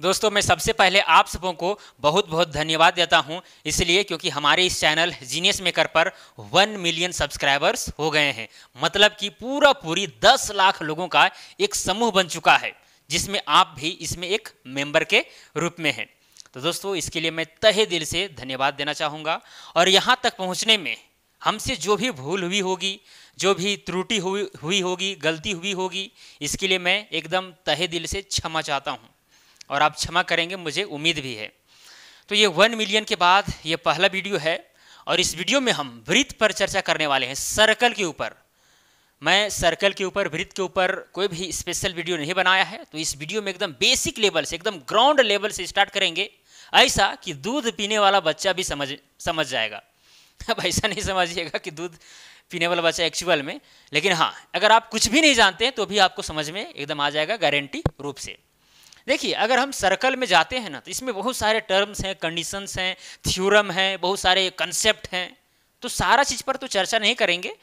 दोस्तों मैं सबसे पहले आप सबों को बहुत बहुत धन्यवाद देता हूं इसलिए क्योंकि हमारे इस चैनल जीनियस मेकर पर वन मिलियन सब्सक्राइबर्स हो गए हैं मतलब कि पूरा पूरी दस लाख लोगों का एक समूह बन चुका है जिसमें आप भी इसमें एक मेंबर के रूप में हैं तो दोस्तों इसके लिए मैं तहे दिल से धन्यवाद देना चाहूँगा और यहाँ तक पहुँचने में हमसे जो भी भूल हुई होगी जो भी त्रुटि हुई हुई होगी गलती हुई होगी इसके लिए मैं एकदम तहे दिल से क्षमा चाहता हूँ और आप क्षमा करेंगे मुझे उम्मीद भी है तो ये वन मिलियन के बाद ये पहला वीडियो है और इस वीडियो में हम वृत्त पर चर्चा करने वाले हैं सर्कल के ऊपर मैं सर्कल के ऊपर वृत्त के ऊपर कोई भी स्पेशल वीडियो नहीं बनाया है तो इस वीडियो में एकदम बेसिक लेवल से एकदम ग्राउंड लेवल से स्टार्ट करेंगे ऐसा कि दूध पीने वाला बच्चा भी समझ समझ जाएगा अब ऐसा नहीं समझिएगा कि दूध पीने वाला बच्चा एक्चुअल में लेकिन हाँ अगर आप कुछ भी नहीं जानते तो भी आपको समझ में एकदम आ जाएगा गारंटी रूप से देखिए अगर हम सर्कल में जाते हैं ना तो इसमें बहुत सारे टर्म्स हैं कंडीशंस हैं थ्योरम हैं बहुत सारे कंसेप्ट हैं तो सारा चीज़ पर तो चर्चा नहीं करेंगे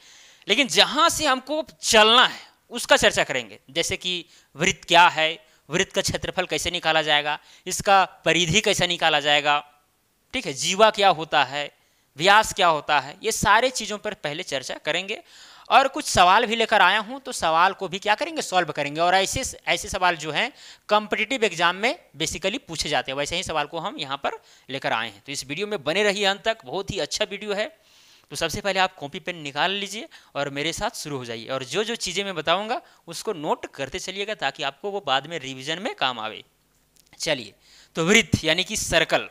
लेकिन जहां से हमको चलना है उसका चर्चा करेंगे जैसे कि वृत्त क्या है वृत्त का क्षेत्रफल कैसे निकाला जाएगा इसका परिधि कैसे निकाला जाएगा ठीक है जीवा क्या होता है व्यास क्या होता है ये सारे चीज़ों पर पहले चर्चा करेंगे और कुछ सवाल भी लेकर आया हूँ तो सवाल को भी क्या करेंगे सॉल्व करेंगे और ऐसे ऐसे सवाल जो हैं कॉम्पिटिटिव एग्जाम में बेसिकली पूछे जाते हैं वैसे ही सवाल को हम यहाँ पर लेकर आए हैं तो इस वीडियो में बने रहिए अंत तक बहुत ही अच्छा वीडियो है तो सबसे पहले आप कॉपी पेन निकाल लीजिए और मेरे साथ शुरू हो जाइए और जो जो चीज़ें मैं बताऊँगा उसको नोट करते चलिएगा ताकि आपको वो बाद में रिविजन में काम आवे चलिए तो वृत्त यानी कि सर्कल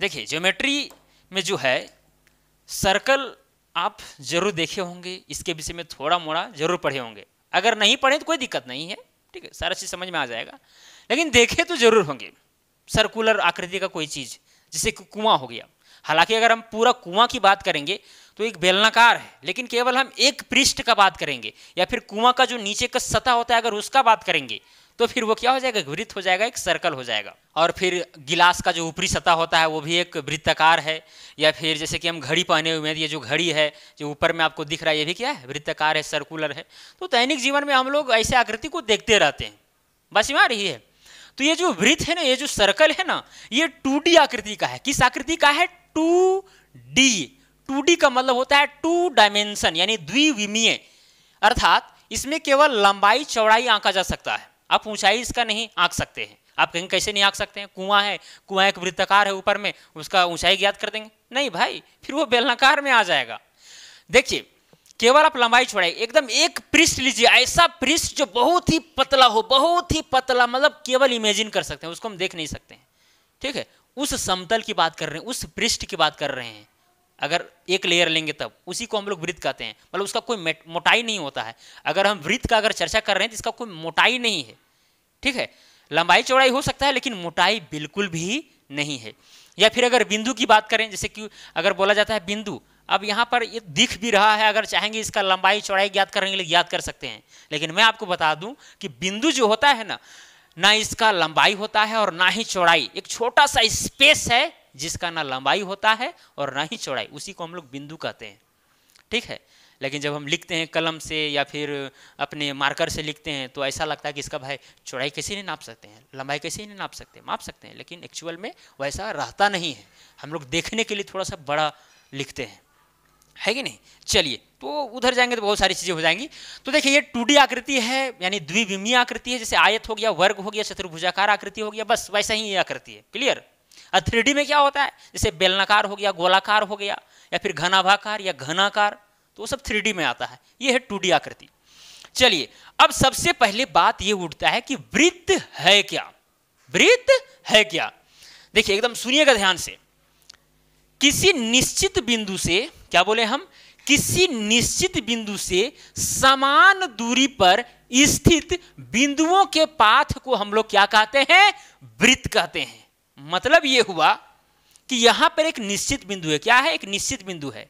देखिए ज्योमेट्री में जो है सर्कल आप जरूर देखे होंगे इसके विषय में थोड़ा मोड़ा जरूर पढ़े होंगे अगर नहीं पढ़े तो कोई दिक्कत नहीं है ठीक है सारा चीज़ समझ में आ जाएगा लेकिन देखे तो जरूर होंगे सर्कुलर आकृति का कोई चीज़ जैसे कुआं हो गया हालांकि अगर हम पूरा कुआं की बात करेंगे तो एक बेलनाकार है लेकिन केवल हम एक पृष्ठ का बात करेंगे या फिर कुआं का जो नीचे का सतह होता है अगर उसका बात करेंगे तो फिर वो क्या हो जाएगा एक वृत्त हो जाएगा एक सर्कल हो जाएगा और फिर गिलास का जो ऊपरी सतह होता है वो भी एक वृत्ताकार है या फिर जैसे कि हम घड़ी पहने हुए हैं ये जो घड़ी है जो ऊपर में आपको दिख रहा है ये भी क्या है वृत्ताकार है सर्कुलर है तो दैनिक जीवन में हम लोग ऐसे आकृति को देखते रहते हैं बस यहाँ रही है तो ये जो वृत्त है ना ये जो सर्कल है ना ये टू आकृति का है किस आकृति का है टू डी का मतलब होता है टू डायमेंशन यानी द्विविमीय अर्थात इसमें केवल लंबाई चौड़ाई आंका जा सकता है आप ऊंचाई इसका नहीं आंक सकते हैं आप कहेंगे कैसे नहीं आंक सकते हैं कुआं है कुआं एक वृत्ताकार है ऊपर में उसका ऊंचाई ज्ञात कर देंगे नहीं भाई फिर वो बेलनाकार में आ जाएगा देखिए केवल आप लंबाई छोड़ाइए एकदम एक पृष्ठ लीजिए ऐसा पृष्ठ जो बहुत ही पतला हो बहुत ही पतला मतलब केवल इमेजिन कर सकते हैं उसको हम देख नहीं सकते हैं ठीक है उस समतल की बात कर रहे हैं उस पृष्ठ की बात कर रहे हैं अगर एक लेयर लेंगे तब उसी को हम लोग वृत्त कहते हैं मतलब उसका कोई मोटाई नहीं होता है अगर हम वृत्त का अगर चर्चा कर रहे हैं तो इसका कोई मोटाई नहीं है ठीक है लंबाई चौड़ाई हो सकता है लेकिन मोटाई बिल्कुल भी नहीं है या फिर अगर बिंदु की बात करें जैसे कि अगर बोला जाता है बिंदु अब यहाँ पर ये दिख भी रहा है अगर चाहेंगे इसका लंबाई चौड़ाई ज्ञात करने के लिए ज्ञात कर सकते हैं लेकिन मैं आपको बता दूं कि बिंदु जो होता है ना ना इसका लंबाई होता है और ना ही चौड़ाई एक छोटा सा स्पेस है जिसका ना लंबाई होता है और ना ही चौड़ाई उसी को हम लोग बिंदु कहते हैं ठीक है लेकिन जब हम लिखते हैं कलम से या फिर अपने मार्कर से लिखते हैं तो ऐसा लगता है कि इसका भाई चौड़ाई कैसे नहीं नाप सकते हैं लंबाई कैसे नहीं नाप सकते माप सकते हैं लेकिन एक्चुअल में वैसा रहता नहीं है हम लोग देखने के लिए थोड़ा सा बड़ा लिखते हैं है कि नहीं चलिए तो उधर जाएंगे तो बहुत सारी चीज़ें हो जाएंगी तो देखिए ये टू आकृति है यानी द्विविमीय आकृति है जैसे आयत हो गया वर्ग हो गया चतुर्भुजाकार आकृति हो गया बस वैसा ही ये आकृति है क्लियर और थ्री में क्या होता है जैसे बेलनाकार हो गया गोलाकार हो गया या फिर घनाभाकार या घनाकार तो वो सब थ्री में आता है ये है टू आकृति चलिए अब सबसे पहले बात ये उठता है कि वृत्त है क्या वृत्त है क्या देखिए एकदम सुनिएगा ध्यान से किसी निश्चित बिंदु से क्या बोले हम किसी निश्चित बिंदु से समान दूरी पर स्थित बिंदुओं के पाथ को हम लोग क्या कहते हैं वृत्त कहते हैं मतलब ये हुआ कि यहां पर एक निश्चित बिंदु है क्या है एक निश्चित बिंदु है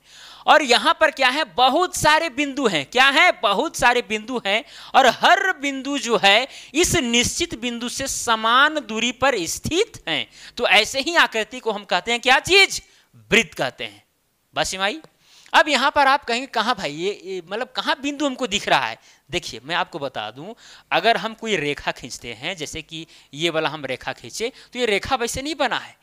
और यहां पर क्या है बहुत सारे बिंदु हैं क्या है बहुत सारे बिंदु हैं और हर बिंदु जो है इस निश्चित बिंदु से समान दूरी पर स्थित हैं तो ऐसे ही आकृति को हम कहते हैं क्या चीज वृत्त कहते हैं बस अब यहाँ पर आप कहेंगे कहाँ भाई ये, ये मतलब कहाँ बिंदु हमको दिख रहा है देखिए मैं आपको बता दूं अगर हम कोई रेखा खींचते हैं जैसे कि ये वाला हम रेखा खींचे तो ये रेखा वैसे नहीं बना है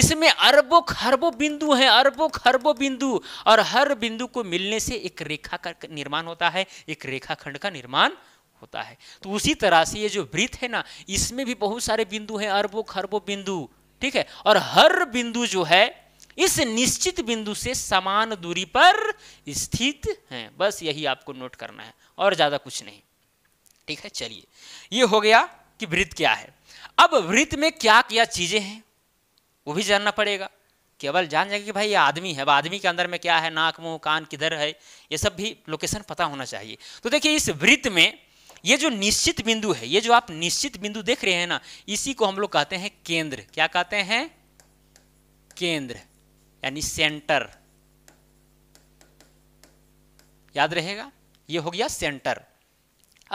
इसमें अरबों खरबों बिंदु हैं अरबों खरबों बिंदु और हर बिंदु को मिलने से एक रेखा का निर्माण होता है एक रेखाखंड का निर्माण होता है तो उसी तरह से ये जो वृत्त है ना इसमें भी बहुत सारे बिंदु हैं अरबों खरबों बिंदु ठीक है और हर बिंदु जो है इस निश्चित बिंदु से समान दूरी पर स्थित हैं बस यही आपको नोट करना है और ज़्यादा कुछ नहीं ठीक है चलिए ये हो गया कि वृत्त क्या है अब वृत्त में क्या क्या चीज़ें हैं वो भी जानना पड़ेगा केवल जान जाएंगे कि भाई ये आदमी है अब आदमी के अंदर में क्या है नाक मुंह कान किधर है ये सब भी लोकेशन पता होना चाहिए तो देखिए इस वृत्त में ये जो निश्चित बिंदु है ये जो आप निश्चित बिंदु देख रहे हैं ना इसी को हम लोग कहते हैं केंद्र क्या कहते हैं केंद्र यानी सेंटर याद रहेगा ये हो गया सेंटर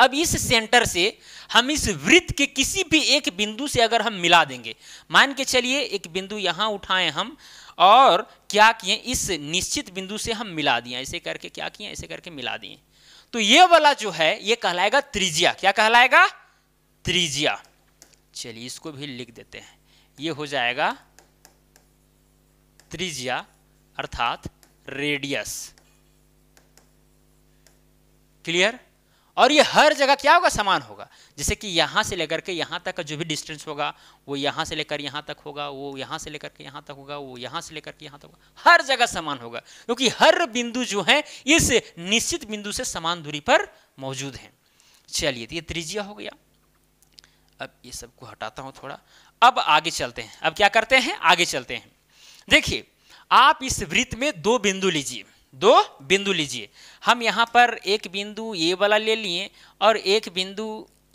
अब इस सेंटर से हम इस वृत्त के किसी भी एक बिंदु से अगर हम मिला देंगे मान के चलिए एक बिंदु यहां उठाएं हम और क्या किए इस निश्चित बिंदु से हम मिला दिए ऐसे करके क्या किए ऐसे करके मिला दिए तो ये वाला जो है ये कहलाएगा त्रिज्या क्या कहलाएगा त्रिज्या चलिए इसको भी लिख देते हैं ये हो जाएगा त्रिज्या अर्थात रेडियस क्लियर और ये हर जगह क्या होगा समान होगा जैसे कि यहां से लेकर के यहां तक का जो भी डिस्टेंस होगा वो यहां से लेकर यहां तक होगा वो यहां से लेकर के यहां तक होगा वो यहां से लेकर के यहां तक होगा हर जगह समान होगा क्योंकि हर बिंदु जो है इस निश्चित बिंदु से समान दूरी पर मौजूद है चलिए तो ये त्रिज्या हो गया अब ये सबको हटाता हूं थोड़ा अब आगे चलते हैं अब क्या करते हैं आगे चलते हैं देखिए आप इस वृत्त में दो बिंदु लीजिए दो बिंदु लीजिए हम यहाँ पर एक बिंदु ये वाला ले लिए और एक बिंदु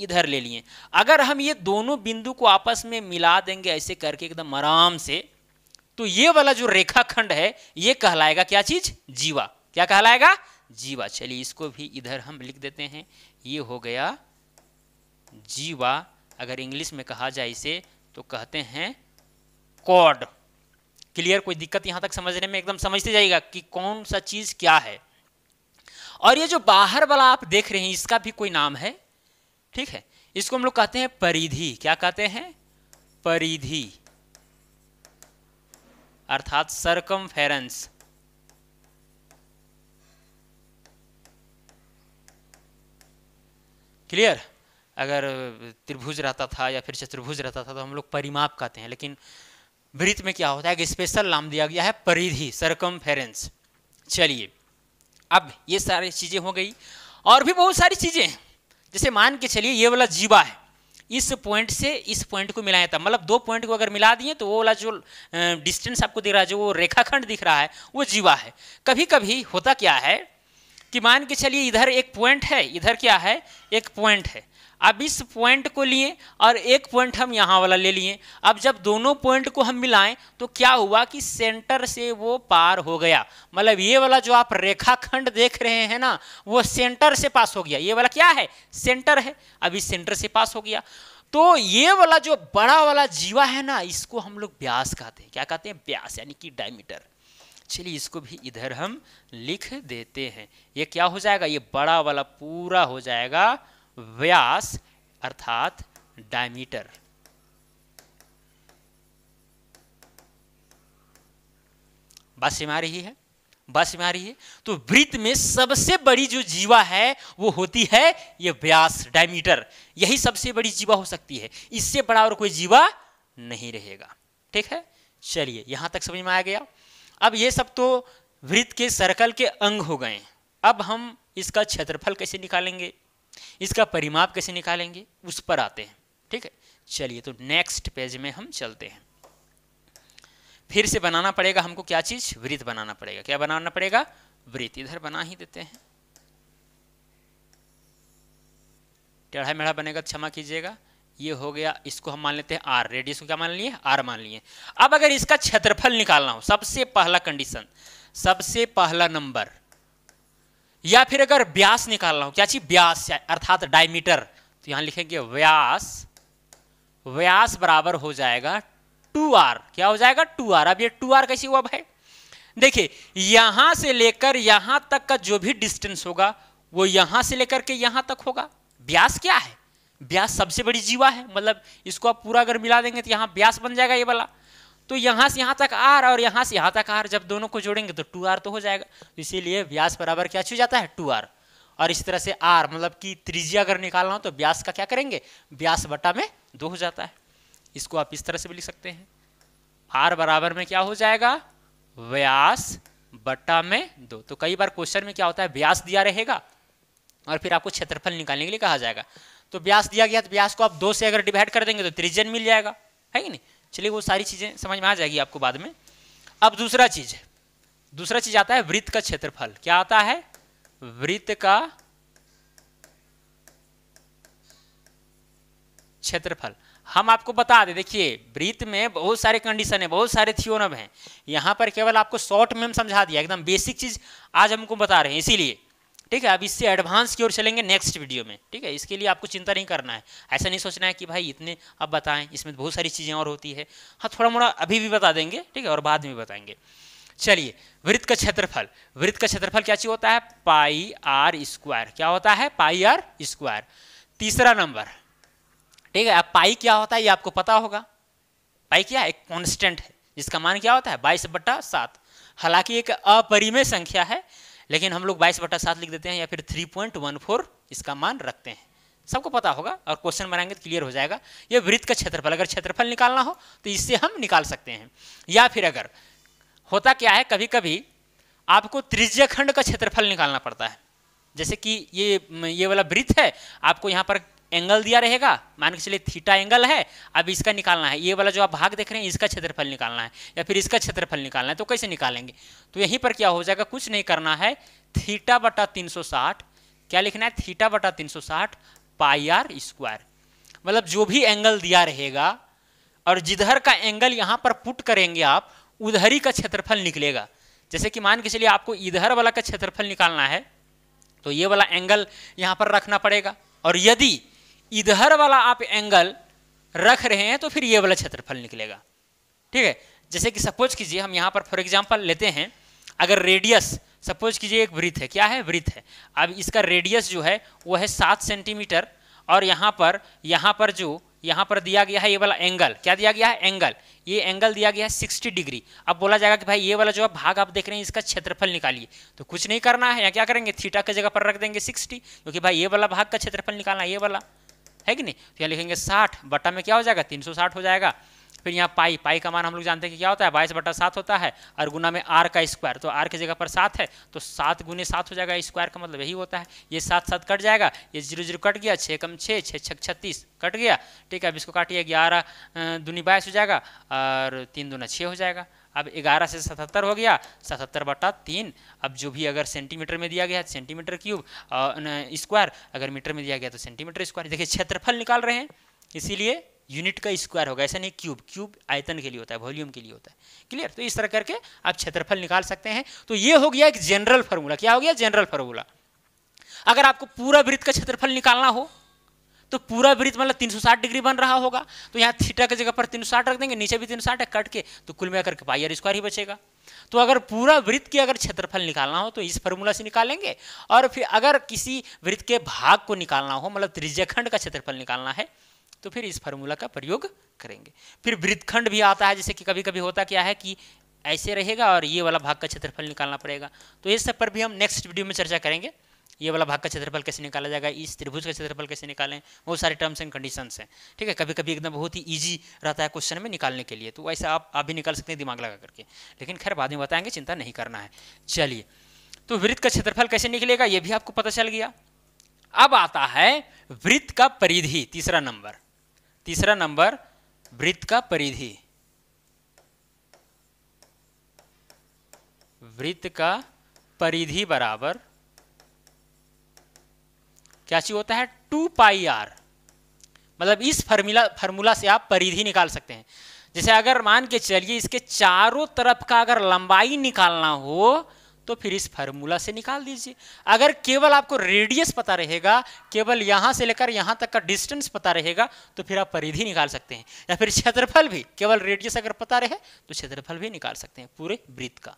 इधर ले लिए अगर हम ये दोनों बिंदु को आपस में मिला देंगे ऐसे करके एकदम आराम से तो ये वाला जो रेखाखंड है ये कहलाएगा क्या चीज जीवा क्या कहलाएगा जीवा चलिए इसको भी इधर हम लिख देते हैं ये हो गया जीवा अगर इंग्लिश में कहा जाए इसे तो कहते हैं कॉड क्लियर कोई दिक्कत यहाँ तक समझने में एकदम समझते जाइएगा कि कौन सा चीज़ क्या है और ये जो बाहर वाला आप देख रहे हैं इसका भी कोई नाम है ठीक है इसको हम लोग कहते हैं परिधि क्या कहते हैं परिधि अर्थात सरकम फेरेंस क्लियर अगर त्रिभुज रहता था या फिर चतुर्भुज रहता था तो हम लोग परिमाप कहते हैं लेकिन वृत्त में क्या होता है एक स्पेशल नाम दिया गया है परिधि सरकम चलिए अब ये सारी चीज़ें हो गई और भी बहुत सारी चीज़ें हैं जैसे मान के चलिए ये वाला जीवा है इस पॉइंट से इस पॉइंट को मिलाया था मतलब दो पॉइंट को अगर मिला दिए तो वो वाला जो डिस्टेंस आपको दिख रहा है जो वो रेखाखंड दिख रहा है वो जीवा है कभी कभी होता क्या है कि मान के चलिए इधर एक पॉइंट है इधर क्या है एक पॉइंट है अब इस पॉइंट को लिए और एक पॉइंट हम यहाँ वाला ले लिए अब जब दोनों पॉइंट को हम मिलाएं तो क्या हुआ कि सेंटर से वो पार हो गया मतलब ये वाला जो आप रेखाखंड देख रहे हैं ना वो सेंटर से पास हो गया ये वाला क्या है सेंटर है अब इस सेंटर से पास हो गया तो ये वाला जो बड़ा वाला जीवा है ना इसको हम लोग ब्यास कहते हैं क्या कहते हैं ब्यास यानी कि डायमीटर चलिए इसको भी इधर हम लिख देते हैं ये क्या हो जाएगा ये बड़ा वाला पूरा हो जाएगा व्यास अर्थात डायमीटर बात सीमा रही है बात सीमा रही है तो वृत्त में सबसे बड़ी जो जीवा है वो होती है ये व्यास डायमीटर यही सबसे बड़ी जीवा हो सकती है इससे बड़ा और कोई जीवा नहीं रहेगा ठीक है चलिए यहां तक समझ में आ गया अब ये सब तो वृत्त के सर्कल के अंग हो गए अब हम इसका क्षेत्रफल कैसे निकालेंगे इसका परिमाप कैसे निकालेंगे उस पर आते हैं ठीक है चलिए तो नेक्स्ट पेज में हम चलते हैं फिर से बनाना पड़ेगा हमको क्या चीज़ वृत्त बनाना पड़ेगा क्या बनाना पड़ेगा वृत्त इधर बना ही देते हैं टेढ़ा मेढ़ा बनेगा तो क्षमा कीजिएगा ये हो गया इसको हम मान लेते हैं आर रेडियस को क्या मान लिए आर मान लिए अब अगर इसका क्षेत्रफल निकालना हो सबसे पहला कंडीशन सबसे पहला नंबर या फिर अगर व्यास निकालना हो क्या चीज व्यास अर्थात डायमीटर तो यहां लिखेंगे व्यास व्यास बराबर हो जाएगा टू आर क्या हो जाएगा टू आर अब ये टू आर कैसे हुआ भाई देखिए यहां से लेकर यहां तक का जो भी डिस्टेंस होगा वो यहां से लेकर के यहां तक होगा व्यास क्या है व्यास सबसे बड़ी जीवा है मतलब इसको आप पूरा अगर मिला देंगे तो यहां व्यास बन जाएगा ये वाला तो यहाँ से यहाँ तक आर और यहाँ से यहाँ तक आर जब दोनों को जोड़ेंगे तो टू आर तो हो जाएगा तो इसीलिए व्यास बराबर क्या छू जाता है टू आर और इस तरह से आर मतलब कि त्रिज्या अगर निकालना हो तो व्यास का क्या करेंगे व्यास बटा में दो हो जाता है इसको आप इस तरह से भी लिख सकते हैं आर बराबर में क्या हो जाएगा व्यास बटा में दो तो कई बार क्वेश्चन में क्या होता है व्यास दिया रहेगा और फिर आपको क्षेत्रफल निकालने के लिए कहा जाएगा तो व्यास दिया गया तो व्यास को आप दो से अगर डिवाइड कर देंगे तो त्रिज्यन मिल जाएगा है कि नहीं चलिए वो सारी चीज़ें समझ में आ जाएगी आपको बाद में अब दूसरा चीज़ दूसरा चीज़ आता है वृत्त का क्षेत्रफल क्या आता है वृत्त का क्षेत्रफल हम आपको बता दे देखिए वृत्त में बहुत सारे कंडीशन है बहुत सारे थियोनम हैं यहां पर केवल आपको शॉर्ट में हम समझा दिया एकदम बेसिक चीज़ आज हमको बता रहे हैं इसीलिए ठीक है अब इससे एडवांस की ओर चलेंगे नेक्स्ट वीडियो में ठीक है इसके लिए आपको चिंता नहीं करना है ऐसा नहीं सोचना है कि भाई इतने अब बताएं इसमें बहुत सारी चीज़ें और होती है हाँ थोड़ा मोड़ा अभी भी बता देंगे ठीक है और बाद में बताएंगे चलिए वृत्त का क्षेत्रफल वृत्त का क्षेत्रफल क्या चीज़ होता है पाई आर स्क्वायर क्या होता है पाई आर स्क्वायर तीसरा नंबर ठीक है अब पाई क्या होता है ये आपको पता होगा पाई क्या है एक कॉन्स्टेंट है जिसका मान क्या होता है बाईस बट्टा सात हालांकि एक अपरिमेय संख्या है लेकिन हम लोग बाईस बटा सात लिख देते हैं या फिर थ्री पॉइंट वन फोर इसका मान रखते हैं सबको पता होगा और क्वेश्चन बनाएंगे तो क्लियर हो जाएगा ये वृत्त का क्षेत्रफल अगर क्षेत्रफल निकालना हो तो इससे हम निकाल सकते हैं या फिर अगर होता क्या है कभी कभी आपको त्रिज्य खंड का क्षेत्रफल निकालना पड़ता है जैसे कि ये ये वाला वृत्त है आपको यहाँ पर एंगल दिया रहेगा मान के चलिए थीटा एंगल है अब इसका निकालना है ये वाला जो आप भाग देख रहे हैं इसका क्षेत्रफल निकालना है या फिर इसका क्षेत्रफल निकालना है तो कैसे निकालेंगे तो यहीं पर क्या हो जाएगा कुछ नहीं करना है थीटा बटा तीन क्या लिखना है थीटा बटा तीन सौ साठ पाई आर स्क्वायर मतलब जो भी एंगल दिया रहेगा और जिधर का एंगल यहाँ पर पुट करेंगे आप उधर ही का क्षेत्रफल निकलेगा जैसे कि मान के चलिए आपको इधर वाला का क्षेत्रफल निकालना है तो ये वाला एंगल यहाँ पर रखना पड़ेगा और यदि इधर वाला आप एंगल रख रहे हैं तो फिर ये वाला क्षेत्रफल निकलेगा ठीक है जैसे कि सपोज कीजिए हम यहाँ पर फॉर एग्जाम्पल लेते हैं अगर रेडियस सपोज कीजिए एक वृत्त है क्या है वृत्त है अब इसका रेडियस जो है वो है सात सेंटीमीटर और यहाँ पर यहाँ पर जो यहाँ पर दिया गया है ये वाला एंगल क्या दिया गया है एंगल ये एंगल दिया गया है सिक्सटी डिग्री अब बोला जाएगा कि भाई ये वाला जो भाग आप देख रहे हैं इसका क्षेत्रफल निकालिए तो कुछ नहीं करना है या क्या करेंगे थीटा की जगह पर रख देंगे सिक्सटी क्योंकि भाई ये वाला भाग का क्षेत्रफल निकालना है ये वाला है कि नहीं तो यहाँ लिखेंगे साठ बटा में क्या हो जाएगा तीन सौ साठ हो जाएगा फिर यहाँ पाई पाई का मान हम लोग जानते हैं कि क्या होता है बाईस बटा सात होता है और गुना में आर का स्क्वायर तो आर की जगह पर सात है तो सात गुने सात हो जाएगा स्क्वायर का मतलब यही होता है ये सात सात कट जाएगा ये जीरो जीरो कट गया छः कम छः छः छः छत्तीस कट गया ठीक है अब इसको काटिए ग्यारह दूनी बाईस हो जाएगा और तीन दूना छः हो जाएगा अब 11 से 77 हो गया 77 बटा तीन अब जो भी अगर सेंटीमीटर में दिया गया सेंटीमीटर क्यूब स्क्वायर अगर मीटर में दिया गया तो सेंटीमीटर स्क्वायर देखिए क्षेत्रफल निकाल रहे हैं इसीलिए यूनिट का स्क्वायर होगा ऐसा नहीं क्यूब क्यूब आयतन के लिए होता है वॉल्यूम के लिए होता है क्लियर तो इस तरह करके आप क्षेत्रफल निकाल सकते हैं तो ये हो गया एक जनरल फार्मूला क्या हो गया जनरल फार्मूला अगर आपको पूरा वृत्त का क्षेत्रफल निकालना हो तो पूरा वृत्त मतलब 360 डिग्री बन रहा होगा तो यहाँ थीटा की जगह पर 360 रख देंगे नीचे भी 360 है कट के तो कुल मिलाकर के पाई स्क्वायर ही बचेगा तो अगर पूरा वृत्त की अगर क्षेत्रफल निकालना हो तो इस फॉर्मूला से निकालेंगे और फिर अगर किसी वृत्त के भाग को निकालना हो मतलब त्रिज्यखंड का क्षेत्रफल निकालना है तो फिर इस फॉर्मूला का प्रयोग करेंगे फिर वृत्तखंड भी आता है जैसे कि कभी कभी होता क्या है कि ऐसे रहेगा और ये वाला भाग का क्षेत्रफल निकालना पड़ेगा तो इस सब पर भी हम नेक्स्ट वीडियो में चर्चा करेंगे ये वाला भाग का क्षेत्रफल कैसे निकाला जाएगा इस त्रिभुज का क्षेत्रफल कैसे निकालें बहुत सारे टर्म्स एंड कंडीशंस हैं ठीक है कभी कभी एकदम बहुत ही ईजी रहता है क्वेश्चन में निकालने के लिए तो वैसे आप आप भी निकाल सकते हैं दिमाग लगा करके लेकिन खैर बाद में बताएंगे चिंता नहीं करना है चलिए तो वृत्त का क्षेत्रफल कैसे निकलेगा ये भी आपको पता चल गया अब आता है वृत्त का परिधि तीसरा नंबर तीसरा नंबर वृत्त का परिधि वृत्त का परिधि बराबर क्या चीज होता है टू पाई आर मतलब इस फर्मूला फार्मूला से आप परिधि निकाल सकते हैं जैसे अगर मान के चलिए इसके चारों तरफ का अगर लंबाई निकालना हो तो फिर इस फार्मूला से निकाल दीजिए अगर केवल आपको रेडियस पता रहेगा केवल यहां से लेकर यहां तक का डिस्टेंस पता रहेगा तो फिर आप परिधि निकाल सकते हैं या फिर क्षेत्रफल भी केवल रेडियस अगर पता रहे तो क्षेत्रफल भी निकाल सकते हैं पूरे वृत्त का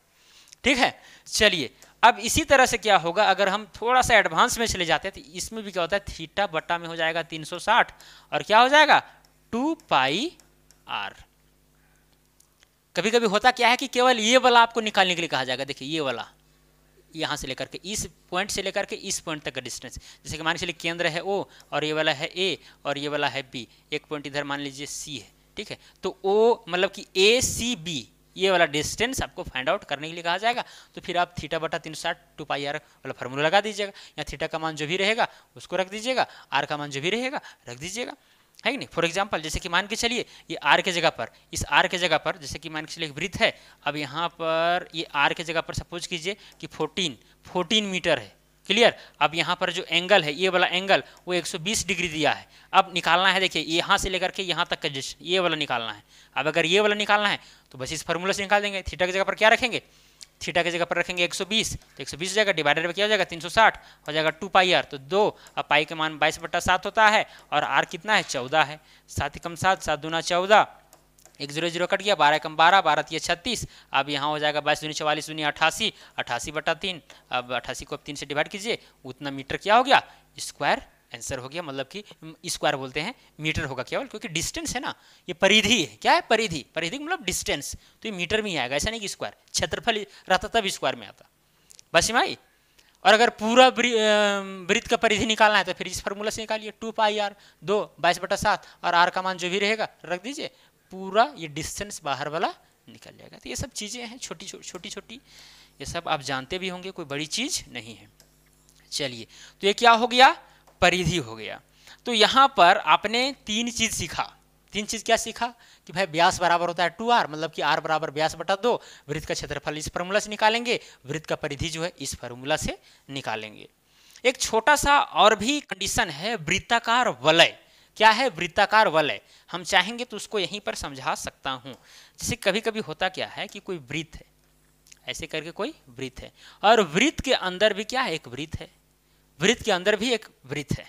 ठीक है चलिए अब इसी तरह से क्या होगा अगर हम थोड़ा सा एडवांस में चले जाते हैं तो इसमें भी क्या होता है थीटा बट्टा में हो जाएगा 360 और क्या हो जाएगा टू पाई आर कभी कभी होता क्या है कि केवल ये वाला आपको निकालने के लिए कहा जाएगा देखिए ये वाला यहाँ से लेकर के इस पॉइंट से लेकर के इस पॉइंट तक का डिस्टेंस जैसे कि मान चलिए केंद्र है ओ और ये वाला है ए और ये वाला है बी एक पॉइंट इधर मान लीजिए सी है ठीक है तो ओ मतलब कि ए सी बी ये वाला डिस्टेंस आपको फाइंड आउट करने के लिए कहा जाएगा तो फिर आप थीटा बटा तीन साठ टू पाई आर वाला फार्मूला लगा दीजिएगा या थीटा का मान जो भी रहेगा उसको रख दीजिएगा आर का मान जो भी रहेगा रख दीजिएगा है कि नहीं फॉर एग्जाम्पल जैसे कि मान के चलिए ये आर के जगह पर इस आर के जगह पर जैसे कि मान के चलिए वृत्त है अब यहाँ पर ये आर के जगह पर सपोज कीजिए कि फोर्टीन फोर्टीन मीटर है क्लियर अब यहाँ पर जो एंगल है ये वाला एंगल वो 120 डिग्री दिया है अब निकालना है देखिए यहाँ से लेकर के यहाँ तक का जिस ये वाला निकालना है अब अगर ये वाला निकालना है तो बस इस फॉर्मूले से निकाल देंगे थीटा की जगह पर क्या रखेंगे थीटा की जगह पर रखेंगे 120 तो 120 जाएगा डिवाइडेड में क्या हो जाएगा 360 हो जाएगा टू पाई आर तो दो अब पाई के मान बाईस बट्टा सात होता है और आर कितना है चौदह है सात ही कम सात सात दूना चौदह एक जीरो जीरो कट गया बारह कम बारह बारह तीस छत्तीस अब यहाँ हो जाएगा बाईस दूनी चवालीस दूनी अट्ठासी अट्ठासी बटा तीन अब अट्ठासी को अब तीन से डिवाइड कीजिए उतना मीटर क्या हो गया स्क्वायर आंसर हो गया मतलब कि स्क्वायर बोलते हैं मीटर होगा केवल क्योंकि डिस्टेंस है ना ये परिधि है क्या है परिधि परिधि मतलब डिस्टेंस तो ये मीटर में ही आएगा ऐसा नहीं कि स्क्वायर क्षेत्रफल रहता तब स्क्वायर में आता बस हिमाई और अगर पूरा वृत्त का परिधि निकालना है तो फिर इस फॉर्मूला से निकालिए टू पाई आर दो बाईस बटा सात और आर का मान जो भी रहेगा रख दीजिए पूरा ये डिस्टेंस बाहर वाला निकल जाएगा तो ये सब चीज़ें हैं छोटी छोटी छोटी ये सब आप जानते भी होंगे कोई बड़ी चीज़ नहीं है चलिए तो ये क्या हो गया परिधि हो गया तो यहाँ पर आपने तीन चीज़ सीखा तीन चीज़ क्या सीखा कि भाई ब्यास बराबर होता है टू आर मतलब कि आर बराबर ब्यास बटा दो वृत्त का क्षेत्रफल इस फॉर्मूला से निकालेंगे वृत्त का परिधि जो है इस फॉर्मूला से निकालेंगे एक छोटा सा और भी कंडीशन है वृत्ताकार वलय क्या है वृत्ताकार वलय हम चाहेंगे तो उसको यहीं पर समझा सकता हूँ जैसे कभी कभी होता क्या है कि कोई वृत्त है ऐसे करके कोई वृत्त है और वृत्त के अंदर भी क्या है एक वृत्त है वृत्त के अंदर भी एक वृत्त है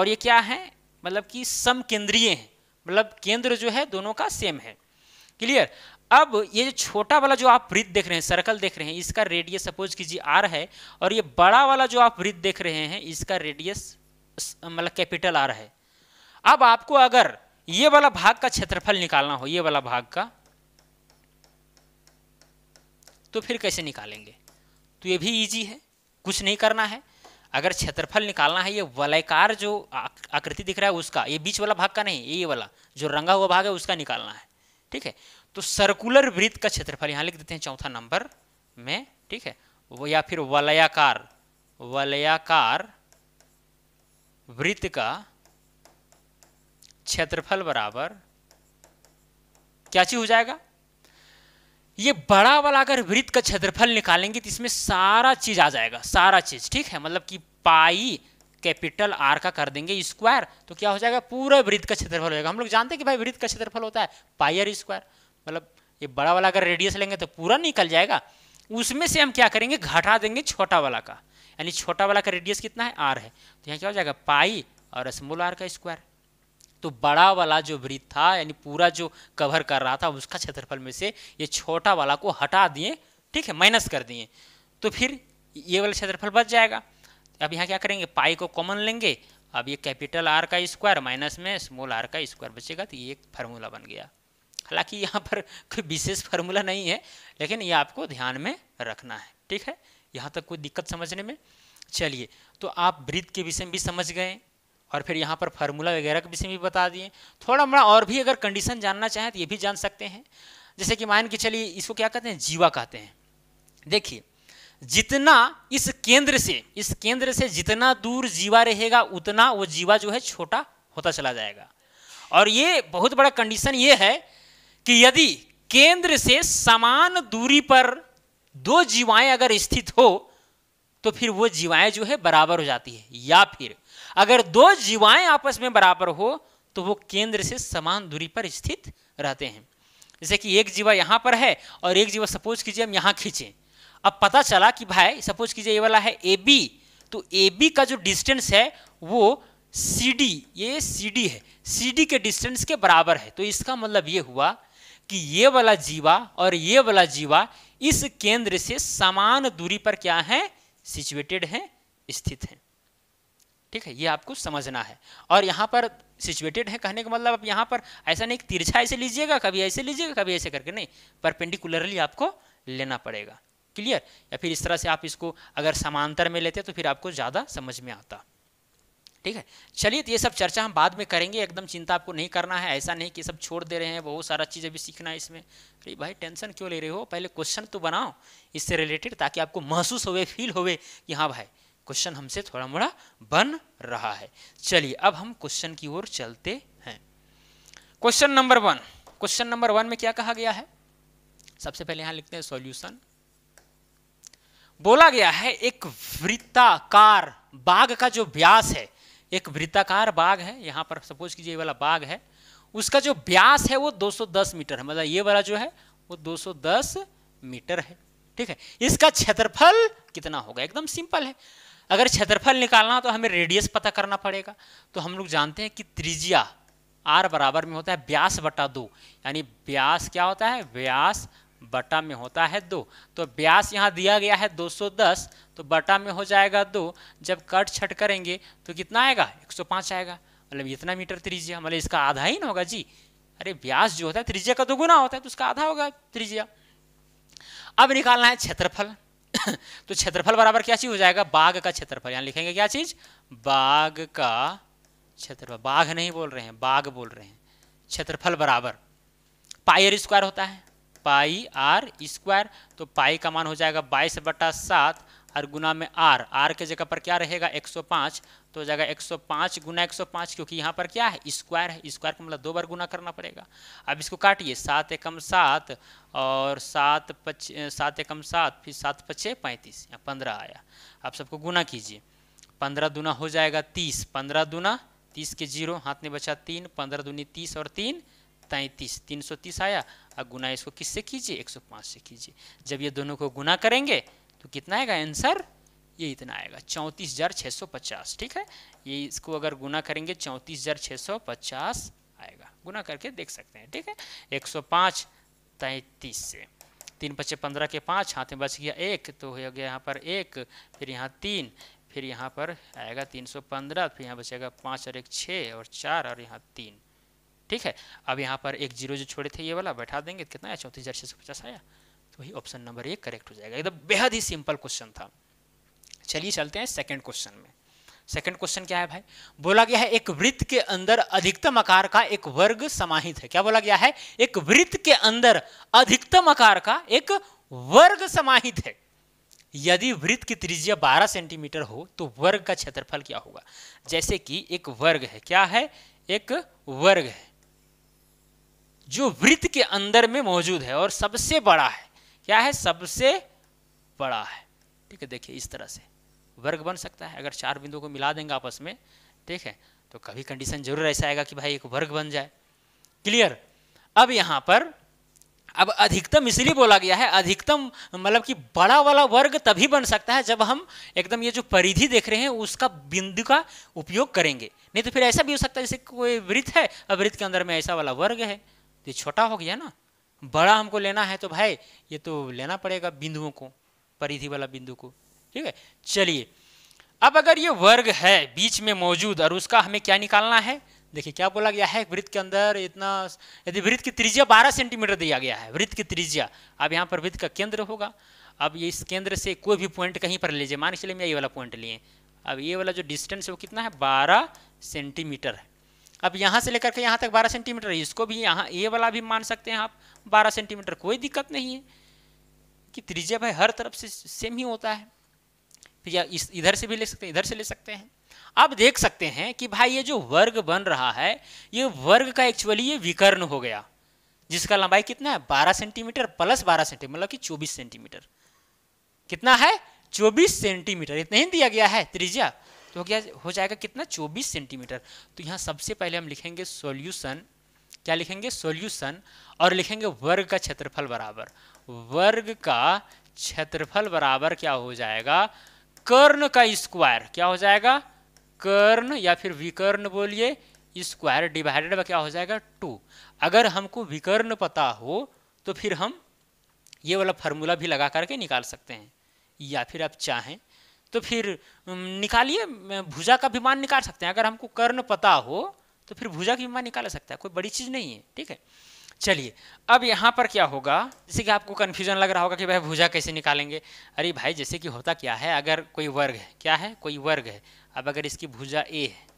और ये क्या है मतलब कि सम केंद्रीय है मतलब केंद्र जो है दोनों का सेम है क्लियर अब ये जो छोटा वाला जो आप वृत्त देख रहे हैं सर्कल देख रहे हैं इसका रेडियस सपोज कीजिए आर है और ये बड़ा वाला जो आप वृत्त देख रहे हैं इसका रेडियस मतलब कैपिटल आर है अब आपको अगर ये वाला भाग का क्षेत्रफल निकालना हो ये वाला भाग का तो फिर कैसे निकालेंगे तो ये भी इजी है कुछ नहीं करना है अगर क्षेत्रफल निकालना है ये वलयकार जो आकृति दिख रहा है उसका ये बीच वाला भाग का नहीं ये वाला जो रंगा हुआ भाग है उसका निकालना है ठीक है तो सर्कुलर वृत्त का क्षेत्रफल यहां लिख देते हैं चौथा नंबर में ठीक है वो या फिर वलयाकार वलयाकार वृत्त का क्षेत्रफल बराबर क्या चीज हो जाएगा ये बड़ा वाला अगर वृत्त का क्षेत्रफल निकालेंगे तो इसमें सारा चीज आ जाएगा सारा चीज ठीक है मतलब कि पाई कैपिटल आर का कर देंगे स्क्वायर तो क्या हो जाएगा पूरा वृत्त का क्षेत्रफल हो जाएगा हम लोग जानते हैं कि भाई वृत्त का क्षेत्रफल होता है आर स्क्वायर मतलब ये बड़ा वाला अगर रेडियस लेंगे तो पूरा निकल जाएगा उसमें से हम क्या करेंगे घटा देंगे छोटा वाला का यानी छोटा वाला का रेडियस कितना है आर है तो यहाँ क्या हो जाएगा पाई और स्मोल आर का स्क्वायर तो बड़ा वाला जो वृत्त था यानी पूरा जो कवर कर रहा था उसका क्षेत्रफल में से ये छोटा वाला को हटा दिए ठीक है माइनस कर दिए तो फिर ये वाला क्षेत्रफल बच जाएगा अब यहाँ क्या करेंगे पाई को कॉमन लेंगे अब ये कैपिटल आर का स्क्वायर माइनस में स्मॉल आर का स्क्वायर बचेगा तो ये एक फार्मूला बन गया हालांकि यहाँ पर कोई विशेष फार्मूला नहीं है लेकिन ये आपको ध्यान में रखना है ठीक है यहाँ तक कोई दिक्कत समझने में चलिए तो आप वृत्त के विषय में भी समझ गए और फिर यहाँ पर फार्मूला वगैरह के विषय में भी बता दिए थोड़ा मोड़ा और भी अगर कंडीशन जानना चाहें तो ये भी जान सकते हैं जैसे कि मान के चलिए इसको क्या कहते हैं जीवा कहते हैं देखिए जितना इस केंद्र से इस केंद्र से जितना दूर जीवा रहेगा उतना वो जीवा जो है छोटा होता चला जाएगा और ये बहुत बड़ा कंडीशन ये है कि यदि केंद्र से समान दूरी पर दो जीवाएं अगर स्थित हो तो फिर वो जीवाएं जो है बराबर हो जाती है या फिर अगर दो जीवाएं आपस में बराबर हो तो वो केंद्र से समान दूरी पर स्थित रहते हैं जैसे कि एक जीवा यहाँ पर है और एक जीवा सपोज कीजिए हम यहाँ खींचे अब पता चला कि भाई सपोज कीजिए ये वाला है ए बी तो ए बी का जो डिस्टेंस है वो सी डी ये सी डी है सी डी के डिस्टेंस के बराबर है तो इसका मतलब ये हुआ कि ये वाला जीवा और ये वाला जीवा इस केंद्र से समान दूरी पर क्या है सिचुएटेड है स्थित है ठीक है ये आपको समझना है और यहाँ पर सिचुएटेड है कहने का मतलब आप यहाँ पर ऐसा नहीं तिरछा ऐसे लीजिएगा कभी ऐसे लीजिएगा कभी ऐसे करके नहीं परपेंडिकुलरली आपको लेना पड़ेगा क्लियर या फिर इस तरह से आप इसको अगर समांतर में लेते तो फिर आपको ज़्यादा समझ में आता ठीक है चलिए तो ये सब चर्चा हम बाद में करेंगे एकदम चिंता आपको नहीं करना है ऐसा नहीं कि सब छोड़ दे रहे हैं बहुत सारा चीज़ अभी सीखना है इसमें अरे भाई टेंशन क्यों ले रहे हो पहले क्वेश्चन तो बनाओ इससे रिलेटेड ताकि आपको महसूस होवे फील होवे कि हाँ भाई क्वेश्चन हमसे थोड़ा मोड़ा बन रहा है चलिए अब हम क्वेश्चन की ओर चलते हैं question number one question number one में क्या कहा गया है सबसे पहले यहां लिखते हैं सॉल्यूशन बोला गया है एक वृत्ताकार बाघ का जो व्यास है एक वृत्ताकार बाघ है यहां पर सपोज कीजिए ये वाला बाघ है उसका जो व्यास है वो 210 मीटर है मतलब ये वाला जो है वो 210 मीटर है ठीक है इसका क्षेत्रफल कितना होगा एकदम सिंपल है अगर क्षेत्रफल निकालना हो तो हमें रेडियस पता करना पड़ेगा तो हम लोग जानते हैं कि त्रिज्या आर बराबर में होता है ब्यास बटा दो यानी ब्यास क्या होता है व्यास बटा में होता है दो तो ब्यास यहाँ दिया गया है 210 तो बटा में हो जाएगा दो जब कट छट करेंगे तो कितना आएगा 105 आएगा मतलब इतना मीटर त्रिज्या मतलब इसका आधा ही ना होगा जी अरे व्यास जो होता है त्रिज्या का दोगुना होता है तो उसका आधा होगा त्रिज्या अब निकालना है क्षेत्रफल तो क्षेत्रफल बराबर क्या चीज हो जाएगा बाघ का क्षेत्रफल यहाँ लिखेंगे क्या चीज बाघ का क्षेत्रफल बाघ नहीं बोल रहे हैं बाघ बोल रहे हैं क्षेत्रफल बराबर पाई आर स्क्वायर होता है पाई आर स्क्वायर तो पाई का मान हो जाएगा बाईस बटा सात और गुना में आर आर के जगह पर क्या रहेगा 105 तो हो जाएगा 105 गुना एक क्योंकि यहाँ पर क्या है स्क्वायर है स्क्वायर का मतलब दो बार गुना करना पड़ेगा अब इसको काटिए सात एकम सात और सात पच सात एकम सात फिर सात पच्चे पैंतीस यहाँ पंद्रह आया आप सबको गुना कीजिए पंद्रह दुना हो जाएगा तीस पंद्रह दुना तीस के जीरो हाथ में बचा तीन पंद्रह दुनी तीस और तीन तैंतीस तीन सौ तीस आया अब गुना इसको किससे कीजिए एक सौ पाँच से कीजिए जब ये दोनों को गुना करेंगे तो कितना आएगा आंसर ये इतना आएगा चौंतीस हज़ार छः सौ पचास ठीक है ये इसको अगर गुना करेंगे चौंतीस हज़ार छः सौ पचास आएगा गुना करके देख सकते हैं ठीक है एक सौ पाँच तैंतीस से तीन पच्चे पंद्रह के पाँच हाथ में बच गया एक तो हो गया यहाँ पर एक फिर यहाँ तीन फिर यहाँ पर आएगा तीन सौ पंद्रह फिर यहाँ बचेगा पाँच और एक छः और चार और यहाँ तीन ठीक है अब यहाँ पर एक जीरो जो छोड़े थे ये वाला बैठा देंगे तो कितना है चौंतीस हज़ार छः सौ पचास आया तो वही ऑप्शन नंबर एक करेक्ट हो जाएगा एकदम बेहद ही सिंपल क्वेश्चन था चलिए चलते हैं सेकंड क्वेश्चन में सेकंड क्वेश्चन क्या है भाई बोला गया है एक वृत्त के अंदर अधिकतम आकार का एक वर्ग समाहित है क्या बोला गया है एक वृत्त के अंदर अधिकतम आकार का एक वर्ग समाहित है यदि वृत्त की त्रिज्या 12 सेंटीमीटर हो तो वर्ग का क्षेत्रफल क्या होगा जैसे कि एक वर्ग है क्या है एक वर्ग है जो वृत्त के अंदर में मौजूद है और सबसे बड़ा है क्या है सबसे बड़ा है ठीक है देखिए इस तरह से वर्ग बन सकता है अगर चार बिंदुओं को मिला देंगे आपस में ठीक है तो कभी कंडीशन जरूर ऐसा आएगा कि भाई एक वर्ग बन जाए क्लियर अब यहाँ पर अब अधिकतम इसलिए बोला गया है अधिकतम मतलब कि बड़ा वाला वर्ग तभी बन सकता है जब हम एकदम ये जो परिधि देख रहे हैं उसका बिंदु का उपयोग करेंगे नहीं तो फिर ऐसा भी हो सकता है जैसे कोई वृत्त है अब वृत्त के अंदर में ऐसा वाला वर्ग है तो छोटा हो गया ना बड़ा हमको लेना है तो भाई ये तो लेना पड़ेगा बिंदुओं को परिधि वाला बिंदु को ठीक है चलिए अब अगर ये वर्ग है बीच में मौजूद और उसका हमें क्या निकालना है देखिए क्या बोला गया है वृत्त के अंदर इतना यदि वृत्त की त्रिज्या 12 सेंटीमीटर दिया गया है वृत्त की त्रिज्या अब यहाँ पर वृत्त का केंद्र होगा अब ये इस केंद्र से कोई भी पॉइंट कहीं पर लीजिए मान के चलिए मैं ये वाला पॉइंट लिए अब ये वाला जो डिस्टेंस है वो कितना है बारह सेंटीमीटर है अब यहाँ से लेकर के यहाँ तक बारह सेंटीमीटर है इसको भी यहाँ ये वाला भी मान सकते हैं आप बारह सेंटीमीटर कोई दिक्कत नहीं है कि त्रिज्या भाई हर तरफ से सेम ही होता है तो या इस इधर से भी ले सकते हैं इधर से ले सकते हैं आप देख सकते हैं कि भाई ये जो वर्ग बन रहा है ये वर्ग का एक्चुअली ये विकर्ण हो गया जिसका लंबाई कितना है 12 सेंटीमीटर प्लस 12 सेंटीमीटर मतलब कि 24 सेंटीमीटर कितना है 24 सेंटीमीटर इतना ही दिया गया है त्रिज्या तो क्या हो जाएगा कितना 24 सेंटीमीटर तो यहाँ सबसे पहले हम लिखेंगे सॉल्यूशन क्या लिखेंगे सॉल्यूशन और लिखेंगे वर्ग का क्षेत्रफल बराबर वर्ग का क्षेत्रफल बराबर क्या हो जाएगा कर्ण का स्क्वायर क्या हो जाएगा कर्ण या फिर विकर्ण बोलिए स्क्वायर डिवाइडेड बाय क्या हो जाएगा टू अगर हमको विकर्ण पता हो तो फिर हम ये वाला फार्मूला भी लगा करके निकाल सकते हैं या फिर आप चाहें तो फिर निकालिए भुजा का भी मान निकाल सकते हैं अगर हमको कर्ण पता हो तो फिर भुजा की मान निकाल सकता है कोई बड़ी चीज़ नहीं है ठीक है चलिए अब यहाँ पर क्या होगा जैसे कि आपको कन्फ्यूजन लग रहा होगा कि भाई भुजा कैसे निकालेंगे अरे भाई जैसे कि होता क्या है अगर कोई वर्ग है क्या है कोई वर्ग है अब अगर इसकी भुजा ए है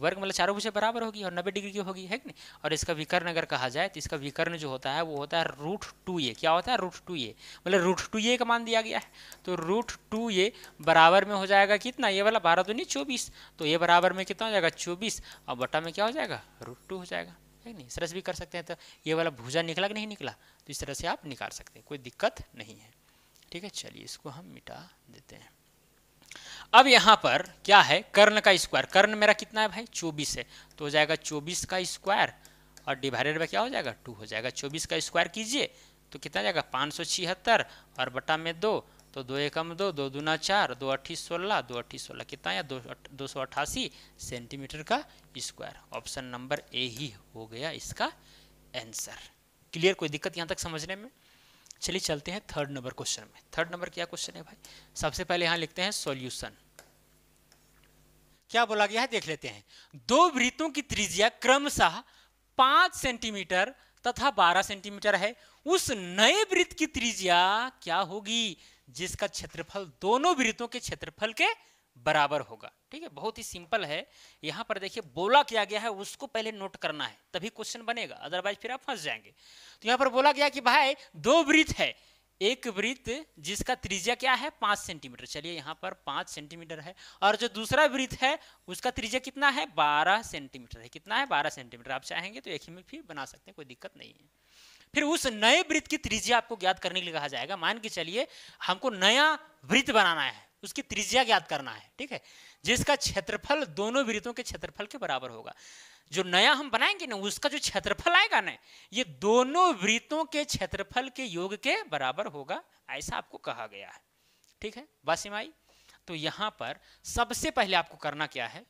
वर्ग मतलब चारों भुजा बराबर होगी और नब्बे डिग्री की होगी है कि नहीं और इसका विकर्ण अगर कहा जाए तो इसका विकर्ण जो होता है वो होता है रूट टू ए क्या होता है रूट टू ए मतलब रूट टू ए का मान दिया गया है तो रूट टू ए बराबर में हो जाएगा कितना ये वाला बारह नहीं चौबीस तो ये बराबर में कितना हो जाएगा चौबीस और बटा में क्या हो जाएगा रूट टू हो जाएगा है नहीं सरस भी कर सकते हैं तो ये वाला भूजा निकला कि नहीं निकला तो इस तरह से आप निकाल सकते हैं कोई दिक्कत नहीं है ठीक है चलिए इसको हम मिटा देते हैं अब यहाँ पर क्या है कर्ण का स्क्वायर कर्ण मेरा कितना है भाई चौबीस है तो हो जाएगा चौबीस का स्क्वायर और डिवाइडेड बाय क्या हो जाएगा टू हो जाएगा चौबीस का स्क्वायर कीजिए तो कितना जाएगा पाँच सौ छिहत्तर और बटा में दो तो दो एकम दो दो दूना चार दो अट्ठी सोलह दो अट्ठी सोलह कितना या दो, सौ अट्ठासी सेंटीमीटर का स्क्वायर ऑप्शन नंबर ए ही हो गया इसका आंसर क्लियर कोई दिक्कत यहाँ तक समझने में चलिए चलते हैं थर्ड नंबर क्वेश्चन में थर्ड नंबर क्या क्वेश्चन है भाई सबसे पहले यहाँ लिखते हैं सोल्यूशन क्या बोला गया है देख लेते हैं दो वृत्तों की त्रिज्या क्रमशः पांच सेंटीमीटर तथा बारह सेंटीमीटर है उस नए वृत्त की त्रिज्या क्या होगी जिसका क्षेत्रफल दोनों वृत्तों के क्षेत्रफल के बराबर होगा ठीक है बहुत ही सिंपल है यहाँ पर देखिए बोला क्या गया है उसको पहले नोट करना है तभी क्वेश्चन बनेगा अदरवाइज फिर आप फंस जाएंगे तो यहाँ पर बोला गया कि भाई दो वृत्त है एक वृत्त जिसका त्रिज्या क्या है पांच सेंटीमीटर चलिए यहाँ पर पांच सेंटीमीटर है और जो दूसरा वृत्त है उसका त्रिज्या कितना है बारह सेंटीमीटर है कितना है बारह सेंटीमीटर आप चाहेंगे तो एक ही में भी बना सकते हैं कोई दिक्कत नहीं है फिर उस नए वृत्त की त्रिज्या आपको ज्ञात करने के लिए कहा जाएगा मान के चलिए हमको नया वृत्त बनाना है उसकी त्रिज्या ज्ञात करना है ठीक है जिसका क्षेत्रफल दोनों वृत्तों के क्षेत्रफल के बराबर होगा जो नया हम बनाएंगे ना उसका जो क्षेत्रफल आएगा ना ये दोनों वृत्तों के क्षेत्रफल के योग के बराबर होगा ऐसा आपको कहा गया है ठीक है बासिमाई तो यहाँ पर सबसे पहले आपको करना क्या है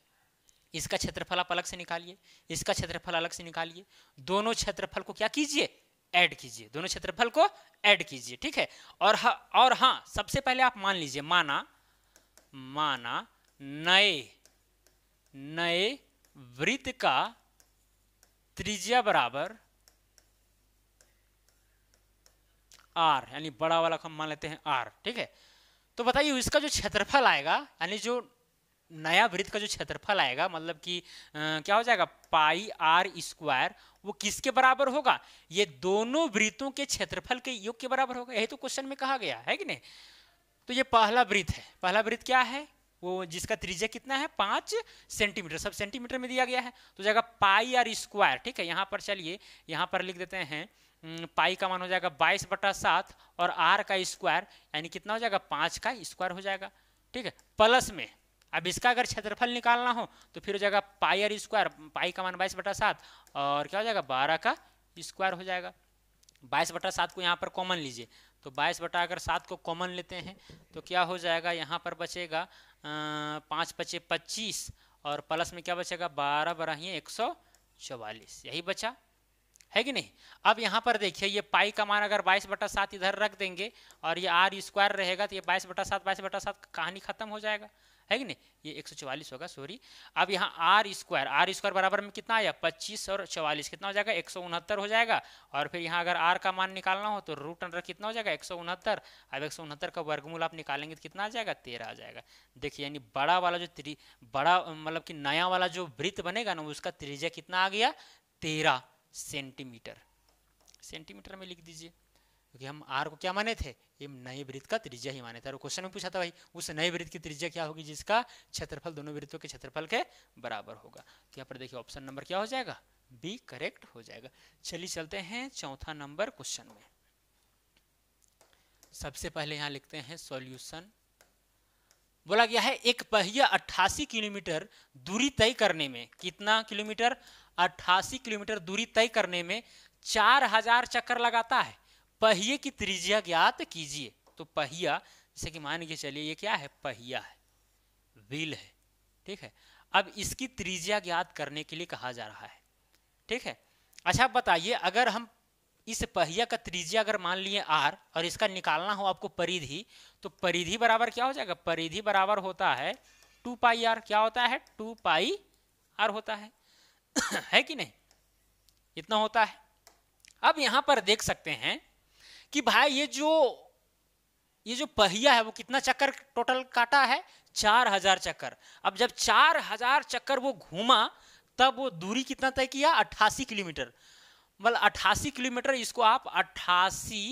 इसका क्षेत्रफल आप अलग से निकालिए इसका क्षेत्रफल अलग से निकालिए दोनों क्षेत्रफल को क्या कीजिए ऐड कीजिए दोनों क्षेत्रफल को ऐड कीजिए ठीक है और हा, और हाँ सबसे पहले आप मान लीजिए माना माना नए नए वृत्त का त्रिज्या बराबर आर यानी बड़ा वाला हम मान लेते हैं आर ठीक है तो बताइए इसका जो क्षेत्रफल आएगा यानी जो नया वृत्त का जो क्षेत्रफल आएगा मतलब कि क्या हो जाएगा पाई आर स्क्वायर वो किसके बराबर होगा ये दोनों वृत्तों के क्षेत्रफल के योग के बराबर होगा यही तो क्वेश्चन में कहा गया है कि नहीं तो ये पहला वृत्त है पहला वृत्त क्या है वो जिसका त्रिज्या कितना है पांच सेंटीमीटर सब सेंटीमीटर में दिया गया है तो जाएगा पाई आर स्क्वायर ठीक है यहाँ पर चलिए यहाँ पर लिख देते हैं पाई का मान हो जाएगा बाईस बटा सात और आर का स्क्वायर यानी कितना हो जाएगा पांच का स्क्वायर हो जाएगा ठीक है प्लस में अब इसका अगर क्षेत्रफल निकालना हो तो फिर हो जाएगा पाई आर स्क्वायर पाई का मान बाईस बटा सात और क्या हो जाएगा बारह का स्क्वायर हो जाएगा बाईस बटा सात को यहाँ पर कॉमन लीजिए तो बाईस बटा अगर सात को कॉमन लेते हैं तो क्या हो जाएगा यहाँ पर बचेगा पाँच पचे पच्चीस और प्लस में क्या बचेगा बारह बारह ही एक सौ चौवालीस यही बचा है कि नहीं अब यहाँ पर देखिए ये पाई का मान अगर बाईस बटा सात इधर रख देंगे और ये आर स्क्वायर रहेगा तो ये बाईस बटा सात बाईस बटा सात कहानी खत्म हो जाएगा है कि नहीं ये एक सौ होगा सॉरी अब यहाँ आर स्क्वायर आर स्क्वायर बराबर में कितना आया पच्चीस और चवालीस कितना हो जाएगा एक सौ उनहत्तर हो जाएगा और फिर यहाँ अगर आर का मान निकालना हो तो रूट अंडर कितना हो जाएगा एक सौ उनहत्तर अब एक सौ उनहत्तर का वर्गमूल आप निकालेंगे तो कितना आ जाएगा तेरह आ जाएगा देखिए यानी बड़ा वाला जो त्रि बड़ा मतलब कि नया वाला जो वृत्त बनेगा ना उसका त्रिजा कितना आ गया तेरह सेंटीमीटर सेंटीमीटर में लिख दीजिए क्योंकि हम आर को क्या माने थे ये नए वृत्त का त्रिज्या ही माने थे और क्वेश्चन में पूछा था भाई उस नए वृत्त की त्रिज्या क्या होगी जिसका क्षेत्रफल दोनों वृत्तों के क्षेत्रफल के बराबर होगा तो यहाँ पर देखिए ऑप्शन नंबर क्या हो जाएगा बी करेक्ट हो जाएगा चलिए चलते हैं चौथा नंबर क्वेश्चन में सबसे पहले यहाँ लिखते हैं सॉल्यूशन बोला गया है एक पहिया 88 किलोमीटर दूरी तय करने में कितना किलोमीटर 88 किलोमीटर दूरी तय करने में 4000 चक्कर लगाता है पहिए की त्रिज्या ज्ञात कीजिए तो पहिया जैसे कि मान के चलिए ये क्या है पहिया है व्हील है ठीक है अब इसकी त्रिज्या ज्ञात करने के लिए कहा जा रहा है ठीक है अच्छा बताइए अगर हम इस पहिया का त्रिज्या अगर मान लिए आर और इसका निकालना हो आपको परिधि तो परिधि बराबर क्या हो जाएगा परिधि बराबर होता है टू पाई आर क्या होता है टू पाई आर होता है है कि नहीं इतना होता है अब यहां पर देख सकते हैं कि भाई ये जो ये जो पहिया है वो कितना चक्कर टोटल काटा है चार हजार चक्कर अब जब चार हजार चक्कर वो घूमा तब वो दूरी कितना तय किया अट्ठासी किलोमीटर मतलब अट्ठासी किलोमीटर इसको आप अट्ठासी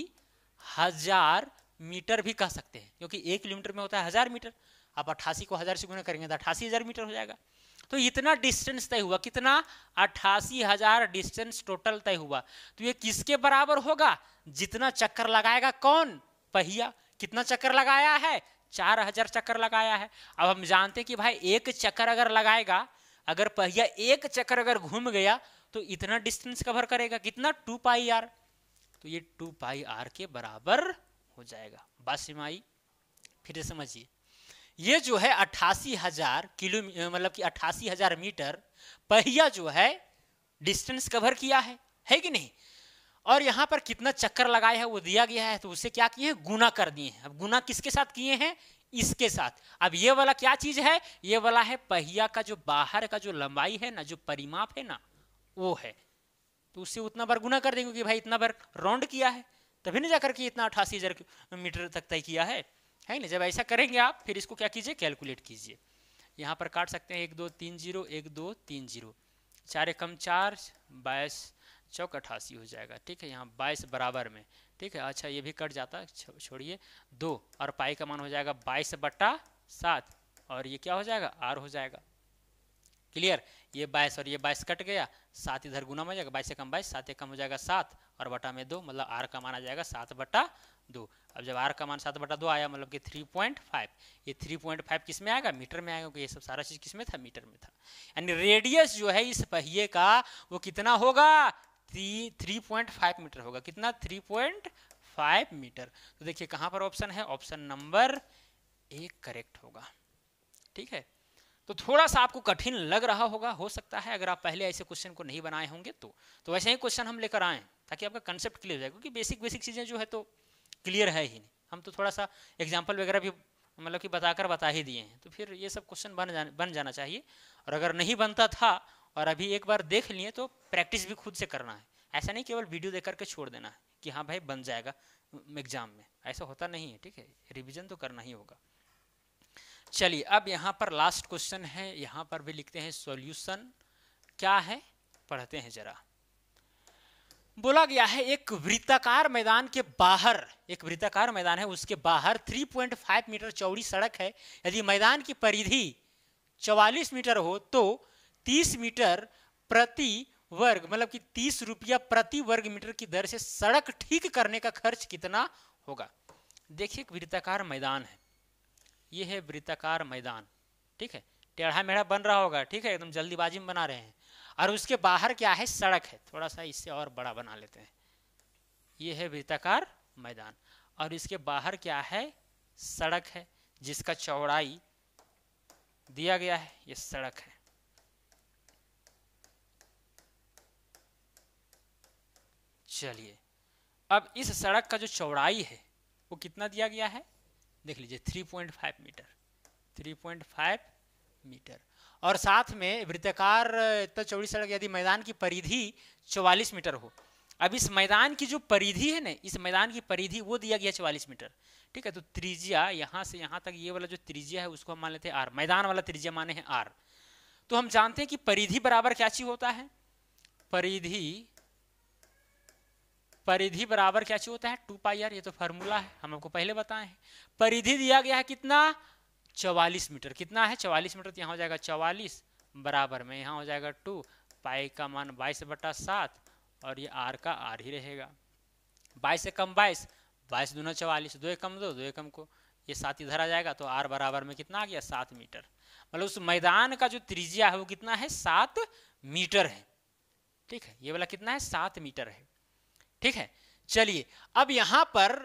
हजार मीटर भी कह सकते हैं क्योंकि एक किलोमीटर में होता है हजार मीटर आप अट्ठासी को हजार से गुना करेंगे तो अट्ठासी हजार मीटर हो जाएगा तो इतना डिस्टेंस तय हुआ कितना अट्ठासी हजार डिस्टेंस टोटल तय हुआ तो ये किसके बराबर होगा जितना चक्कर लगाएगा कौन पहिया कितना चक्कर लगाया है चार हजार चक्कर लगाया है अब हम जानते हैं कि भाई एक चक्कर अगर लगाएगा अगर पहिया एक चक्कर अगर घूम गया तो इतना डिस्टेंस कवर करेगा कितना टू पाई आर तो ये टू पाई आर के बराबर हो जाएगा बात फिर समझिए ये जो है अट्ठासी हजार किलो मतलब कि अट्ठासी हजार मीटर पहिया जो है डिस्टेंस कवर किया है है कि नहीं और यहाँ पर कितना चक्कर लगाए है वो दिया गया है तो उसे क्या किए हैं गुना कर दिए हैं अब गुना किसके साथ किए हैं इसके साथ अब ये वाला क्या चीज है ये वाला है पहिया का जो बाहर का जो लंबाई है ना जो परिमाप है ना वो है तो उससे उतना बार गुना कर देंगे कि भाई इतना बार राउंड किया है तभी ना जाकर के इतना अठासी हजार मीटर तक तय किया है है ना जब ऐसा करेंगे आप फिर इसको क्या कीजिए कैलकुलेट कीजिए यहाँ पर काट सकते हैं एक दो तीन जीरो एक दो तीन जीरो चार एकम चार बाईस चौक अठासी हो जाएगा ठीक है यहाँ बाईस बराबर में ठीक है अच्छा ये भी कट जाता है छोड़िए दो और पाई का मान हो जाएगा बाईस बट्टा सात और ये क्या हो जाएगा आर हो जाएगा क्लियर ये बाईस और ये बाईस कट गया सात इधर गुना में जाएगा बाईस से कम बाईस सात एक कम हो जाएगा सात और बटा में दो मतलब आर का मान आ जाएगा सात बट्टा दो अब जब आर का मान सात बटा दो आया मतलब कि थ्री पॉइंट फाइव ये थ्री पॉइंट फाइव किस में आएगा मीटर में आएगा क्योंकि ये सब सारा चीज़ किस में था मीटर में था यानी रेडियस जो है इस पहिए का वो कितना होगा three three point five metre होगा कितना थ्री पॉइंट फाइव मीटर तो देखिए कहाँ पर ऑप्शन है ऑप्शन नंबर एक करेक्ट होगा ठीक है तो थोड़ा सा आपको कठिन लग रहा होगा हो सकता है अगर आप पहले ऐसे क्वेश्चन को नहीं बनाए होंगे तो तो वैसे ही क्वेश्चन हम लेकर आए ताकि आपका कंसेप्ट क्लियर हो जाए क्योंकि बेसिक बेसिक चीज़ें जो है तो क्लियर है ही नहीं हम तो थोड़ा सा एग्जाम्पल वगैरह भी मतलब कि बताकर बता ही दिए हैं तो फिर ये सब क्वेश्चन बन जाने बन जाना चाहिए और अगर नहीं बनता था और अभी एक बार देख लिए तो प्रैक्टिस भी खुद से करना है ऐसा नहीं केवल वीडियो देख करके छोड़ देना है कि हाँ भाई बन जाएगा एग्जाम में ऐसा होता नहीं है ठीक है रिविजन तो करना ही होगा चलिए अब यहाँ पर लास्ट क्वेश्चन है यहाँ पर भी लिखते हैं सोल्यूशन क्या है पढ़ते हैं जरा बोला गया है एक वृत्ताकार मैदान के बाहर एक वृत्ताकार मैदान है उसके बाहर 3.5 मीटर चौड़ी सड़क है यदि मैदान की परिधि 44 मीटर हो तो 30 मीटर प्रति वर्ग मतलब कि तीस रुपया प्रति वर्ग मीटर की दर से सड़क ठीक करने का खर्च कितना होगा देखिए एक वृत्ताकार मैदान है ये है वृत्ताकार मैदान ठीक है टेढ़ा मेढ़ा बन रहा होगा ठीक है एकदम जल्दीबाजी में बना रहे हैं और उसके बाहर क्या है सड़क है थोड़ा सा इससे और बड़ा बना लेते हैं ये है वृत्ताकार मैदान और इसके बाहर क्या है सड़क है जिसका चौड़ाई दिया गया है ये सड़क है चलिए अब इस सड़क का जो चौड़ाई है वो कितना दिया गया है देख लीजिए 3.5 मीटर 3.5 मीटर और साथ में वृत्तकार तो चौड़ी सड़क यदि मैदान की परिधि चौवालीस मीटर हो अब इस मैदान की जो परिधि है ना इस मैदान की परिधि वो दिया गया चौवालीस मीटर ठीक है तो त्रिज्या यहाँ से यहाँ तक ये वाला जो त्रिज्या है उसको हम मान लेते हैं आर मैदान वाला त्रिज्या माने हैं आर तो हम जानते हैं कि परिधि बराबर क्या चीज होता है परिधि परिधि बराबर क्या चीज होता है टू पाई आर ये तो फॉर्मूला है हम आपको पहले बताए हैं परिधि दिया गया है कितना चवालीस मीटर कितना है 44 मीटर तो यहाँ हो जाएगा चवालीस बराबर में यहाँ हो जाएगा टू पाई का मान बाईस बटा सात और ये आर का आर ही रहेगा 22 से कम 22 बाईस दोनों चवालीस दो कम दो दो कम को ये सात इधर आ जाएगा तो आर बराबर में कितना आ गया सात मीटर मतलब उस मैदान का जो त्रिजिया है वो कितना है सात मीटर है ठीक है ये वाला कितना है सात मीटर है ठीक है चलिए अब यहाँ पर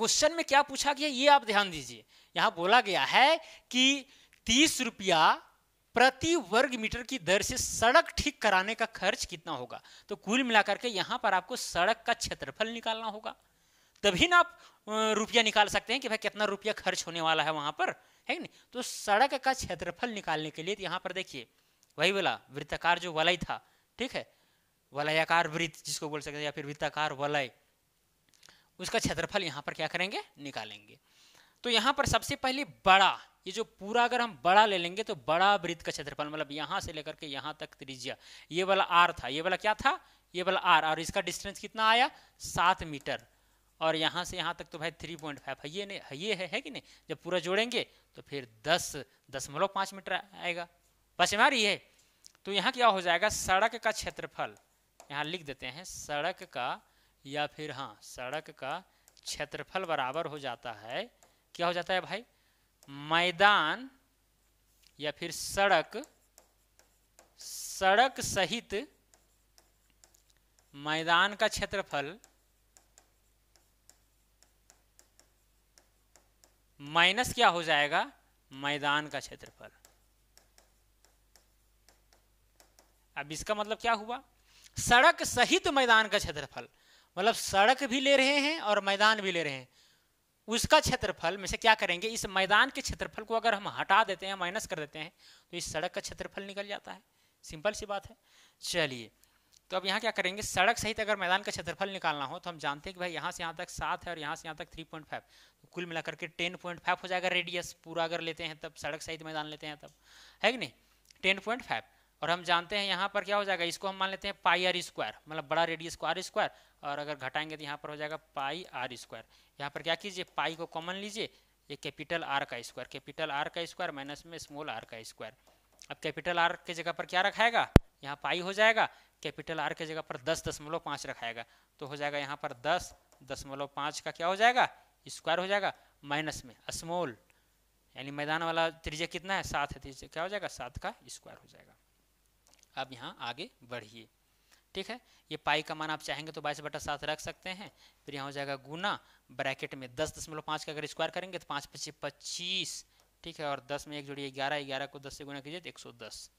क्वेश्चन में क्या पूछा गया ये आप ध्यान दीजिए यहां बोला गया है कि तीस रुपया प्रति वर्ग मीटर की दर से सड़क ठीक कराने का खर्च कितना होगा तो कुल मिलाकर के यहाँ पर आपको सड़क का क्षेत्रफल निकालना होगा तभी ना आप रुपया निकाल सकते हैं कि भाई कितना रुपया खर्च होने वाला है वहां पर है नहीं तो सड़क का क्षेत्रफल निकालने के लिए तो यहाँ पर देखिए वही बोला वृत्ताकार जो वलय था ठीक है वलयाकार वृत्त जिसको बोल सकते हैं या फिर वृत्ताकार वलय उसका क्षेत्रफल यहाँ पर क्या करेंगे निकालेंगे तो यहाँ पर सबसे पहले बड़ा ये जो पूरा अगर हम बड़ा ले लेंगे तो बड़ा वृत्त का क्षेत्रफल मतलब यहाँ से लेकर के यहाँ तक त्रिज्या ये वाला आर था ये वाला क्या था ये वाला आर और इसका डिस्टेंस कितना आया सात मीटर और यहाँ से यहाँ तक तो भाई थ्री पॉइंट फाइव है ये नहीं ये है, है कि नहीं जब पूरा जोड़ेंगे तो फिर दस दशमलव पाँच मीटर आएगा बस में रही है तो यहाँ क्या हो जाएगा सड़क का क्षेत्रफल यहाँ लिख देते हैं सड़क का या फिर हाँ सड़क का क्षेत्रफल बराबर हो जाता है क्या हो जाता है भाई मैदान या फिर सड़क सड़क सहित मैदान का क्षेत्रफल माइनस क्या हो जाएगा मैदान का क्षेत्रफल अब इसका मतलब क्या हुआ सड़क सहित मैदान का क्षेत्रफल मतलब सड़क भी ले रहे हैं और मैदान भी ले रहे हैं उसका क्षेत्रफल में से क्या करेंगे इस मैदान के क्षेत्रफल को अगर हम हटा देते हैं माइनस कर देते हैं तो इस सड़क का क्षेत्रफल निकल जाता है सिंपल सी बात है चलिए तो अब यहाँ क्या करेंगे सड़क सहित अगर मैदान का क्षेत्रफल निकालना हो तो हम जानते हैं कि भाई यहाँ से यहाँ तक सात है और यहाँ से यहाँ तक थ्री पॉइंट फाइव तो कुल मिलाकर के टेन पॉइंट फाइव हो जाएगा रेडियस पूरा अगर लेते हैं तब सड़क सहित मैदान लेते हैं तब है कि नहीं टेन पॉइंट फाइव और हम जानते हैं यहाँ पर क्या हो जाएगा इसको हम मान लेते हैं पाई आर स्क्वायर मतलब बड़ा रेडियस को आर स्क्वायर और अगर घटाएंगे तो यहाँ पर हो जाएगा पाई आर स्क्वायर यहाँ पर क्या कीजिए पाई को कॉमन लीजिए ये कैपिटल आर का स्क्वायर कैपिटल आर का स्क्वायर माइनस में स्मॉल आर का स्क्वायर अब कैपिटल आर के जगह पर क्या रखाएगा यहाँ पाई हो जाएगा कैपिटल आर के जगह पर दस दशमलव पाँच रखाएगा तो हो जाएगा यहाँ पर दस दशमलव पाँच का क्या हो जाएगा स्क्वायर हो जाएगा माइनस में स्मॉल यानी मैदान वाला त्रिज्या कितना है सात है त्रिज्या क्या हो जाएगा सात का स्क्वायर हो जाएगा अब यहाँ आगे बढ़िए ठीक है ये पाई का मान आप चाहेंगे तो बाईस बटा सात रख सकते हैं फिर यहाँ हो जाएगा गुना ब्रैकेट में दस दशमलव पाँच का अगर स्क्वायर करेंगे तो पाँच पच्चीस पच्चीस ठीक है और दस में एक जोड़िए ग्यारह ग्यारह को दस से गुना कीजिए तो एक सौ दस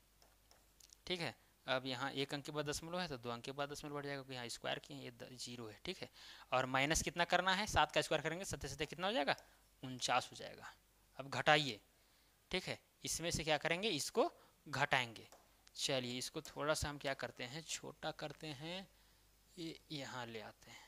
ठीक है अब यहाँ एक अंक के बाद दशमलव है तो दो अंक के बाद दशमलव बढ़ जाएगा क्योंकि यहाँ स्क्वायर किए हैं ये जीरो है ठीक है और माइनस कितना करना है सात का स्क्वायर करेंगे सत्य सत्य कितना हो जाएगा उनचास हो जाएगा अब घटाइए ठीक है इसमें से क्या करेंगे इसको घटाएंगे चलिए इसको थोड़ा सा हम क्या करते हैं छोटा करते हैं ये यहाँ ले आते हैं